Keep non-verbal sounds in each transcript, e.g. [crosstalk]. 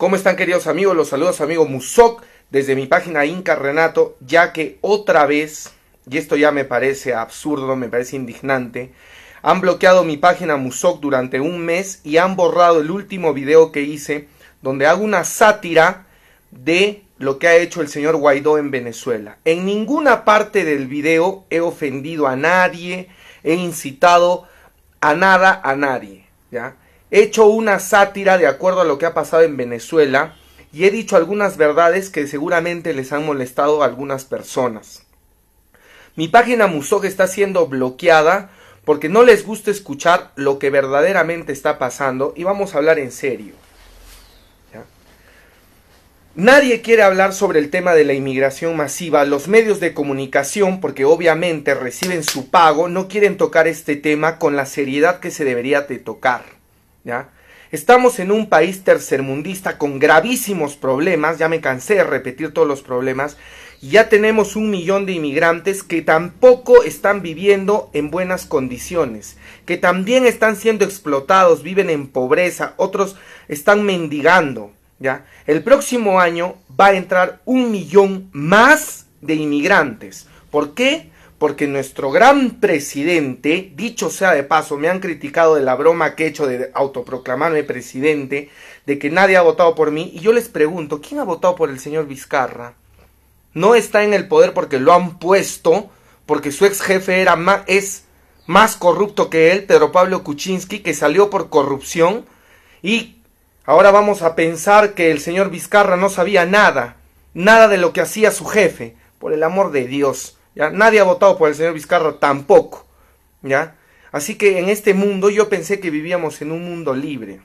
¿Cómo están queridos amigos? Los saludos amigo Musok desde mi página Inca Renato, ya que otra vez, y esto ya me parece absurdo, me parece indignante, han bloqueado mi página Musok durante un mes y han borrado el último video que hice donde hago una sátira de lo que ha hecho el señor Guaidó en Venezuela. En ninguna parte del video he ofendido a nadie, he incitado a nada a nadie, ¿ya? He hecho una sátira de acuerdo a lo que ha pasado en Venezuela y he dicho algunas verdades que seguramente les han molestado a algunas personas. Mi página Musog está siendo bloqueada porque no les gusta escuchar lo que verdaderamente está pasando y vamos a hablar en serio. Nadie quiere hablar sobre el tema de la inmigración masiva. Los medios de comunicación, porque obviamente reciben su pago, no quieren tocar este tema con la seriedad que se debería de tocar. ¿ya? Estamos en un país tercermundista con gravísimos problemas, ya me cansé de repetir todos los problemas, ya tenemos un millón de inmigrantes que tampoco están viviendo en buenas condiciones, que también están siendo explotados, viven en pobreza, otros están mendigando, ¿ya? El próximo año va a entrar un millón más de inmigrantes. ¿Por qué? porque nuestro gran presidente, dicho sea de paso, me han criticado de la broma que he hecho de autoproclamarme presidente, de que nadie ha votado por mí, y yo les pregunto, ¿quién ha votado por el señor Vizcarra? No está en el poder porque lo han puesto, porque su ex jefe era más, es más corrupto que él, Pedro Pablo Kuczynski, que salió por corrupción, y ahora vamos a pensar que el señor Vizcarra no sabía nada, nada de lo que hacía su jefe, por el amor de Dios. Nadie ha votado por el señor Vizcarra tampoco, ¿ya? Así que en este mundo yo pensé que vivíamos en un mundo libre.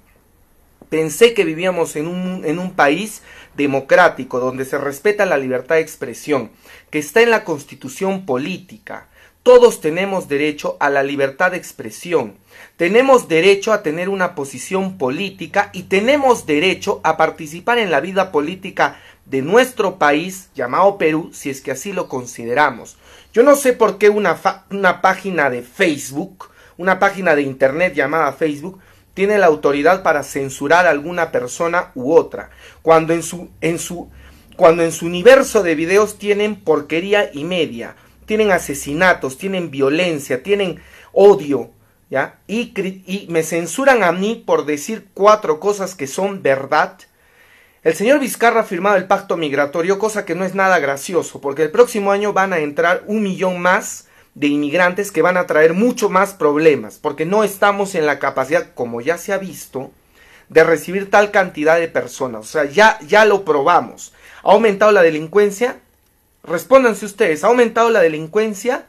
Pensé que vivíamos en un, en un país democrático, donde se respeta la libertad de expresión, que está en la constitución política, todos tenemos derecho a la libertad de expresión, tenemos derecho a tener una posición política y tenemos derecho a participar en la vida política de nuestro país llamado Perú, si es que así lo consideramos. Yo no sé por qué una, una página de Facebook, una página de Internet llamada Facebook, tiene la autoridad para censurar a alguna persona u otra, cuando en su, en su, cuando en su universo de videos tienen porquería y media, tienen asesinatos, tienen violencia, tienen odio, ¿ya? Y, y me censuran a mí por decir cuatro cosas que son verdad, el señor Vizcarra ha firmado el pacto migratorio, cosa que no es nada gracioso, porque el próximo año van a entrar un millón más de inmigrantes que van a traer mucho más problemas, porque no estamos en la capacidad, como ya se ha visto, de recibir tal cantidad de personas. O sea, ya, ya lo probamos. ¿Ha aumentado la delincuencia? Respóndanse ustedes, ¿ha aumentado la delincuencia?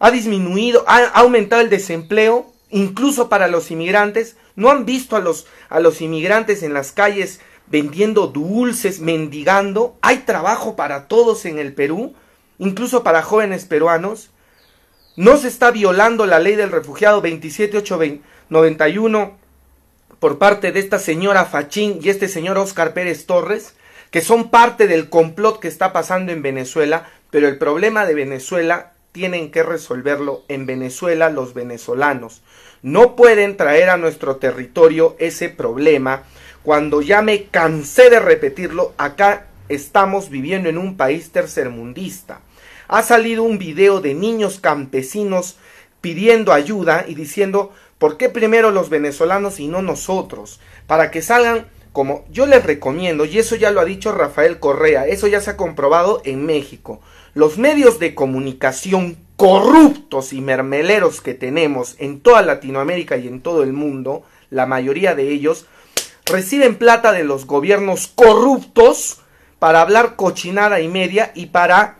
¿Ha disminuido? ¿Ha, ha aumentado el desempleo? Incluso para los inmigrantes. ¿No han visto a los, a los inmigrantes en las calles vendiendo dulces, mendigando. Hay trabajo para todos en el Perú, incluso para jóvenes peruanos. No se está violando la ley del refugiado 27891 por parte de esta señora Fachín y este señor Oscar Pérez Torres, que son parte del complot que está pasando en Venezuela, pero el problema de Venezuela tienen que resolverlo en Venezuela los venezolanos. No pueden traer a nuestro territorio ese problema cuando ya me cansé de repetirlo, acá estamos viviendo en un país tercermundista. Ha salido un video de niños campesinos pidiendo ayuda y diciendo, ¿por qué primero los venezolanos y no nosotros? Para que salgan como yo les recomiendo, y eso ya lo ha dicho Rafael Correa, eso ya se ha comprobado en México, los medios de comunicación corruptos y mermeleros que tenemos en toda Latinoamérica y en todo el mundo, la mayoría de ellos, reciben plata de los gobiernos corruptos para hablar cochinada y media y para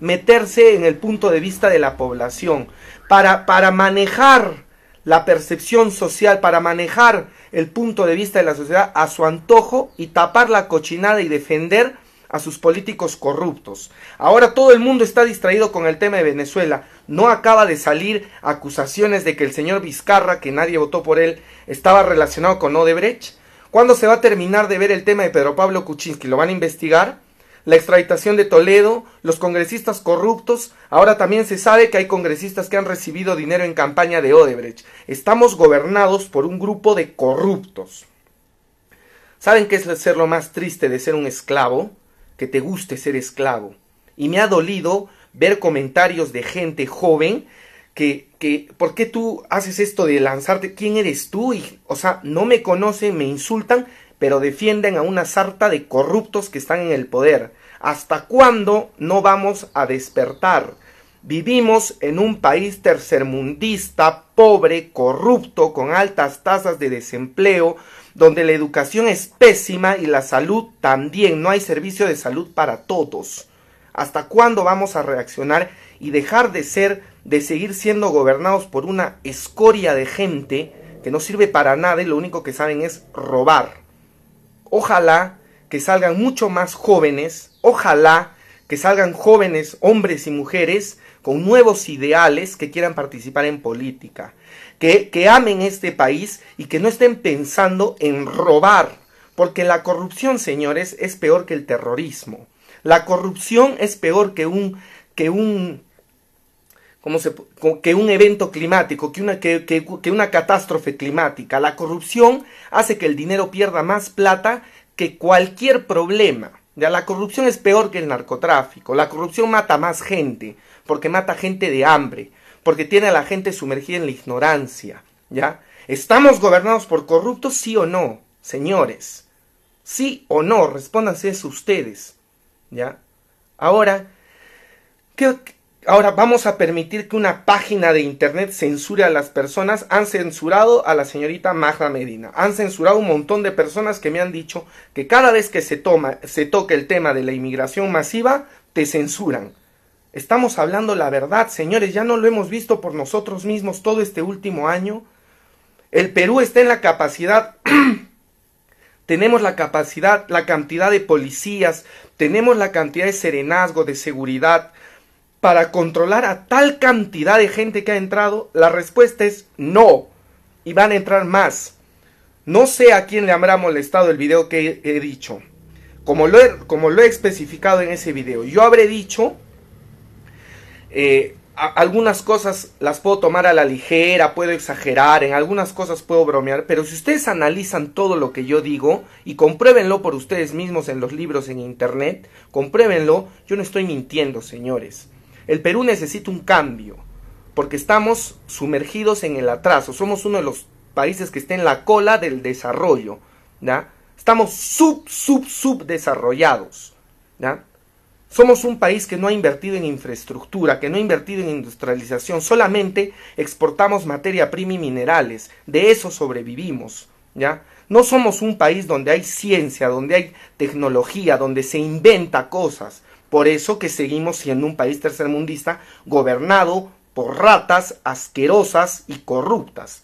meterse en el punto de vista de la población, para, para manejar la percepción social, para manejar el punto de vista de la sociedad a su antojo y tapar la cochinada y defender a sus políticos corruptos. Ahora todo el mundo está distraído con el tema de Venezuela. No acaba de salir acusaciones de que el señor Vizcarra, que nadie votó por él, estaba relacionado con Odebrecht. ¿Cuándo se va a terminar de ver el tema de Pedro Pablo Kuczynski? ¿Lo van a investigar? La extraditación de Toledo, los congresistas corruptos, ahora también se sabe que hay congresistas que han recibido dinero en campaña de Odebrecht. Estamos gobernados por un grupo de corruptos. ¿Saben qué es ser lo más triste de ser un esclavo? Que te guste ser esclavo. Y me ha dolido ver comentarios de gente joven que, ¿por qué tú haces esto de lanzarte? ¿Quién eres tú? Y, o sea, no me conocen, me insultan, pero defienden a una sarta de corruptos que están en el poder. ¿Hasta cuándo no vamos a despertar? Vivimos en un país tercermundista, pobre, corrupto, con altas tasas de desempleo, donde la educación es pésima y la salud también. No hay servicio de salud para todos. ¿Hasta cuándo vamos a reaccionar y dejar de ser de seguir siendo gobernados por una escoria de gente que no sirve para nada y lo único que saben es robar. Ojalá que salgan mucho más jóvenes, ojalá que salgan jóvenes, hombres y mujeres, con nuevos ideales que quieran participar en política, que, que amen este país y que no estén pensando en robar, porque la corrupción, señores, es peor que el terrorismo. La corrupción es peor que un, que un que un evento climático, que una, que, una catástrofe climática. La corrupción hace que el dinero pierda más plata que cualquier problema. Ya, la corrupción es peor que el narcotráfico. La corrupción mata más gente, porque mata gente de hambre, porque tiene a la gente sumergida en la ignorancia. ¿Ya? ¿Estamos gobernados por corruptos, sí o no, señores? Sí o no, respóndanse eso ustedes. ¿Ya? Ahora, ¿qué, Ahora vamos a permitir que una página de internet censure a las personas. Han censurado a la señorita Magda Medina. Han censurado un montón de personas que me han dicho que cada vez que se toma, se toca el tema de la inmigración masiva, te censuran. Estamos hablando la verdad, señores, ya no lo hemos visto por nosotros mismos todo este último año. El Perú está en la capacidad [clears throat] tenemos la capacidad, la cantidad de policías, tenemos la cantidad de serenazgo, de seguridad, para controlar a tal cantidad de gente que ha entrado? La respuesta es no. Y van a entrar más. No sé a quién le habrá molestado el video que he, dicho. Como lo he, como lo he, especificado en ese video, yo habré dicho eh, algunas cosas las puedo tomar a la ligera, puedo exagerar, en algunas cosas puedo bromear, pero si ustedes analizan todo lo que yo digo y compruébenlo por ustedes mismos en los libros en internet, compruébenlo, yo no estoy mintiendo, señores. El Perú necesita un cambio, porque estamos sumergidos en el atraso. Somos uno de los países que está en la cola del desarrollo. Estamos sub, sub, subdesarrollados. ya. Somos un país que no ha invertido en infraestructura, que no ha invertido en industrialización, solamente exportamos materia prima y minerales, de eso sobrevivimos, ¿ya? No somos un país donde hay ciencia, donde hay tecnología, donde se inventa cosas, por eso que seguimos siendo un país tercermundista gobernado por ratas asquerosas y corruptas.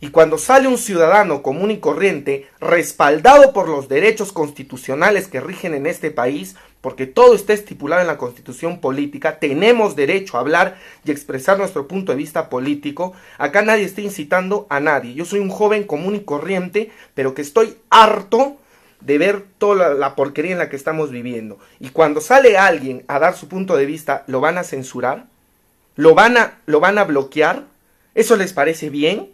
Y cuando sale un ciudadano común y corriente, respaldado por los derechos constitucionales que rigen en este país, porque todo está estipulado en la constitución política, tenemos derecho a hablar y expresar nuestro punto de vista político, acá nadie está incitando a nadie. Yo soy un joven común y corriente, pero que estoy harto de ver toda la porquería en la que estamos viviendo. Y cuando sale alguien a dar su punto de vista, ¿lo van a censurar? ¿Lo van a, lo van a bloquear? ¿Eso les parece bien?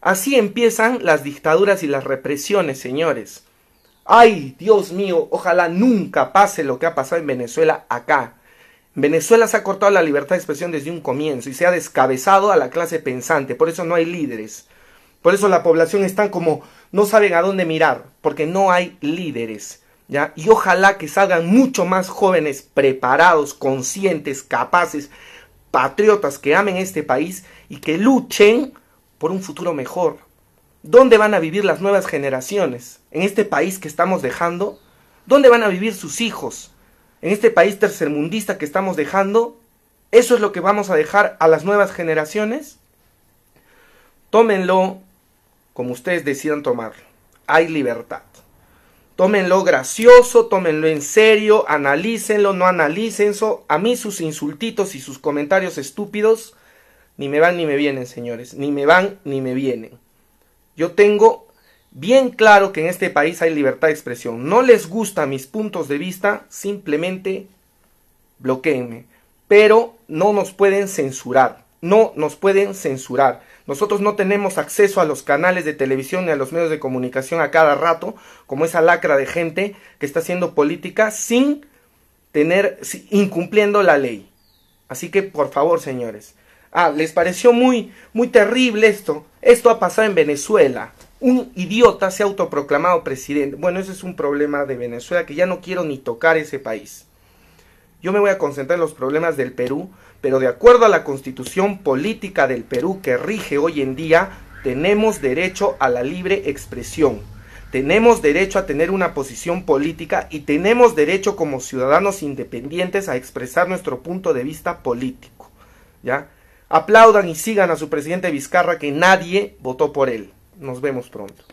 Así empiezan las dictaduras y las represiones, señores. Ay, Dios mío, ojalá nunca pase lo que ha pasado en Venezuela acá. Venezuela se ha cortado la libertad de expresión desde un comienzo y se ha descabezado a la clase pensante, por eso no hay líderes. Por eso la población están como no saben a dónde mirar, porque no hay líderes. ¿ya? Y ojalá que salgan mucho más jóvenes preparados, conscientes, capaces, patriotas que amen este país y que luchen por un futuro mejor. ¿Dónde van a vivir las nuevas generaciones? ¿En este país que estamos dejando? ¿Dónde van a vivir sus hijos? ¿En este país tercermundista que estamos dejando? ¿Eso es lo que vamos a dejar a las nuevas generaciones? Tómenlo como ustedes decidan tomarlo. Hay libertad. Tómenlo gracioso, tómenlo en serio, analícenlo, no analicen eso. A mí sus insultitos y sus comentarios estúpidos ni me van ni me vienen, señores. Ni me van ni me vienen. Yo tengo bien claro que en este país hay libertad de expresión. No les gustan mis puntos de vista, simplemente bloqueenme. Pero no nos pueden censurar. No nos pueden censurar. Nosotros no tenemos acceso a los canales de televisión ni a los medios de comunicación a cada rato, como esa lacra de gente que está haciendo política sin tener, incumpliendo la ley. Así que, por favor, señores. Ah, les pareció muy, muy terrible esto. Esto ha pasado en Venezuela. Un idiota se ha autoproclamado presidente. Bueno, ese es un problema de Venezuela que ya no quiero ni tocar ese país. Yo me voy a concentrar en los problemas del Perú, pero de acuerdo a la constitución política del Perú que rige hoy en día, tenemos derecho a la libre expresión, tenemos derecho a tener una posición política y tenemos derecho como ciudadanos independientes a expresar nuestro punto de vista político. ¿Ya? Aplaudan y sigan a su presidente Vizcarra que nadie votó por él. Nos vemos pronto.